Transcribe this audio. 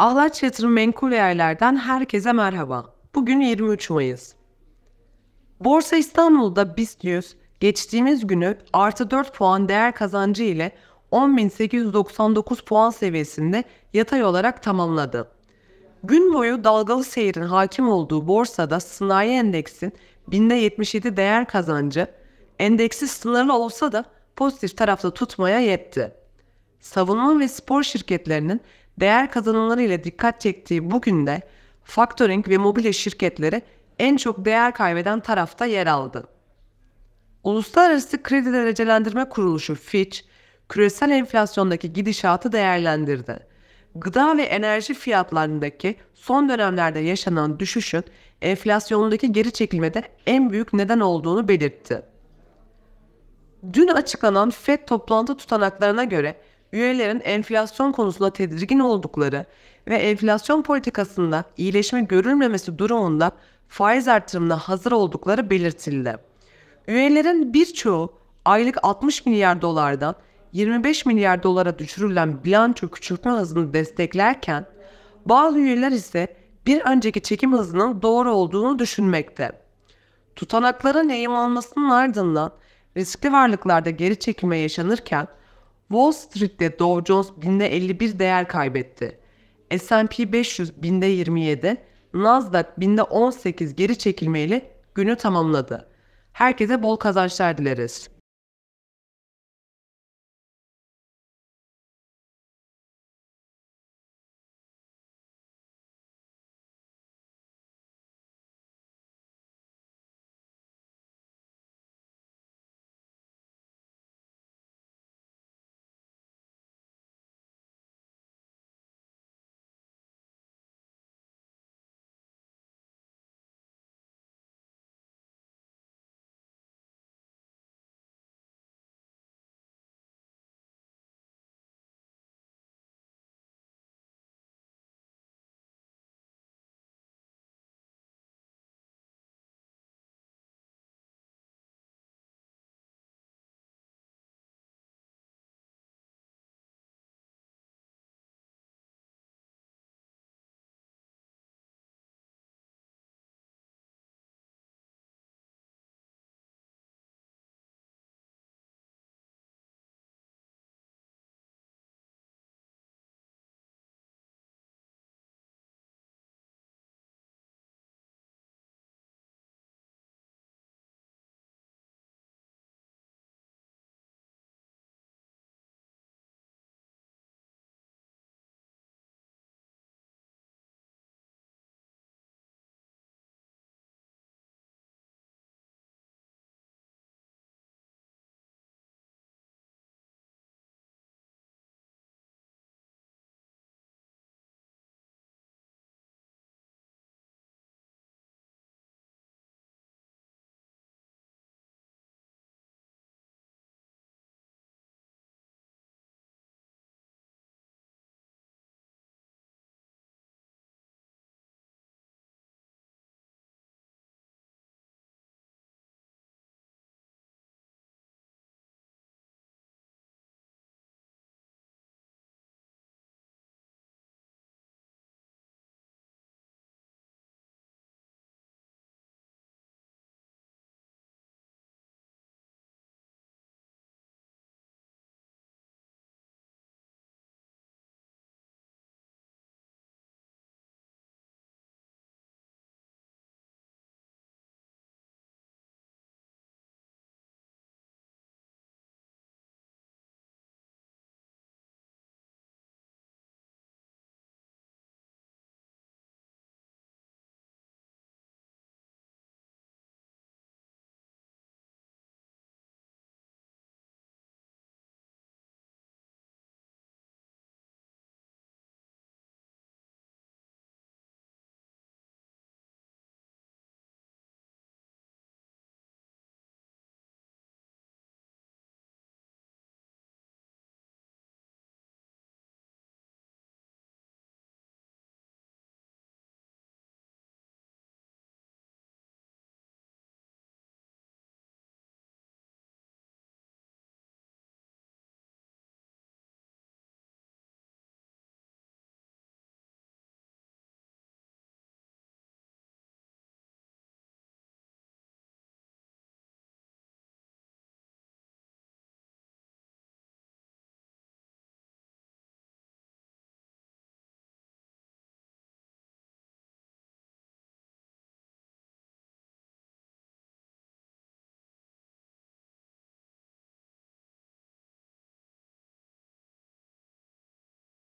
Ağlaç Yatırım Menkul Yerler'den herkese merhaba. Bugün 23 Mayıs. Borsa İstanbul'da BIST 100 geçtiğimiz günü artı 4 puan değer kazancı ile 10.899 puan seviyesinde yatay olarak tamamladı. Gün boyu dalgalı seyrin hakim olduğu borsada sanayi endeksin binde 77 değer kazancı endeksi sınırlı olsa da pozitif tarafta tutmaya yetti. Savunma ve spor şirketlerinin değer kazanımlarıyla dikkat çektiği bugün de faktöring ve mobilya şirketleri en çok değer kaybeden tarafta yer aldı. Uluslararası Kredi Derecelendirme Kuruluşu Fitch, küresel enflasyondaki gidişatı değerlendirdi. Gıda ve enerji fiyatlarındaki son dönemlerde yaşanan düşüşün enflasyondaki geri çekilmede en büyük neden olduğunu belirtti. Dün açıklanan FED toplantı tutanaklarına göre üyelerin enflasyon konusunda tedirgin oldukları ve enflasyon politikasında iyileşme görülmemesi durumunda faiz artırımına hazır oldukları belirtildi. Üyelerin birçoğu aylık 60 milyar dolardan 25 milyar dolara düşürülen bilanço küçültme hızını desteklerken bazı üyeler ise bir önceki çekim hızının doğru olduğunu düşünmekte. Tutanakların yayınlanmasının ardından riskli varlıklarda geri çekilme yaşanırken Wall Street'te Dow Jones binde 51 değer kaybetti. S&P 500 binde 27, Nasdaq binde 18 geri çekilmeyle günü tamamladı. Herkese bol kazançlar dileriz.